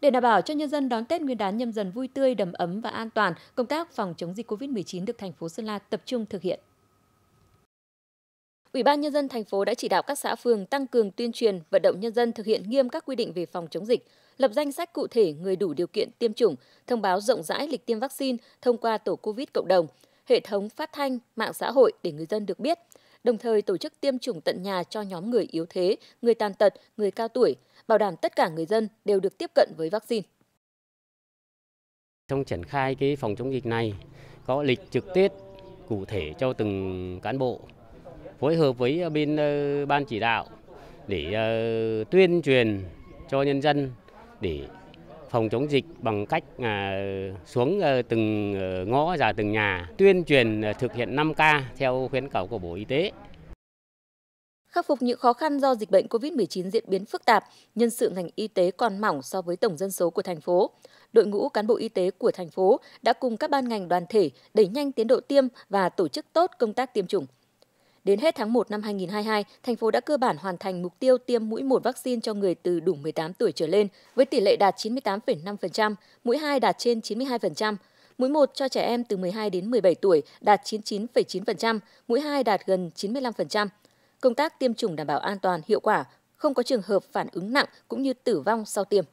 Để đảm bảo cho nhân dân đón Tết Nguyên đán nhâm dần vui tươi, đầm ấm và an toàn, công tác phòng chống dịch COVID-19 được thành phố Sơn La tập trung thực hiện. Ủy ban nhân dân thành phố đã chỉ đạo các xã phường tăng cường tuyên truyền, vận động nhân dân thực hiện nghiêm các quy định về phòng chống dịch, lập danh sách cụ thể người đủ điều kiện tiêm chủng, thông báo rộng rãi lịch tiêm vaccine thông qua tổ COVID cộng đồng, hệ thống phát thanh, mạng xã hội để người dân được biết, đồng thời tổ chức tiêm chủng tận nhà cho nhóm người yếu thế, người tàn tật, người cao tuổi, bảo đảm tất cả người dân đều được tiếp cận với vaccine. Trong triển khai cái phòng chống dịch này, có lịch trực tiết cụ thể cho từng cán bộ, phối hợp với ờ, bên ờ, ban chỉ đạo để ờ, tuyên truyền cho nhân dân để phòng chống dịch bằng cách à, xuống từng ngõ ra từng nhà tuyên truyền thực hiện 5K theo khuyến cáo của Bộ Y tế. Khắc phục những khó khăn do dịch bệnh COVID-19 diễn biến phức tạp, nhân sự ngành y tế còn mỏng so với tổng dân số của thành phố. Đội ngũ cán bộ y tế của thành phố đã cùng các ban ngành đoàn thể đẩy nhanh tiến độ tiêm và tổ chức tốt công tác tiêm chủng. Đến hết tháng 1 năm 2022, thành phố đã cơ bản hoàn thành mục tiêu tiêm mũi 1 vaccine cho người từ đủ 18 tuổi trở lên với tỷ lệ đạt 98,5%, mũi 2 đạt trên 92%, mũi 1 cho trẻ em từ 12 đến 17 tuổi đạt 99,9%, mũi 2 đạt gần 95% công tác tiêm chủng đảm bảo an toàn hiệu quả, không có trường hợp phản ứng nặng cũng như tử vong sau tiêm.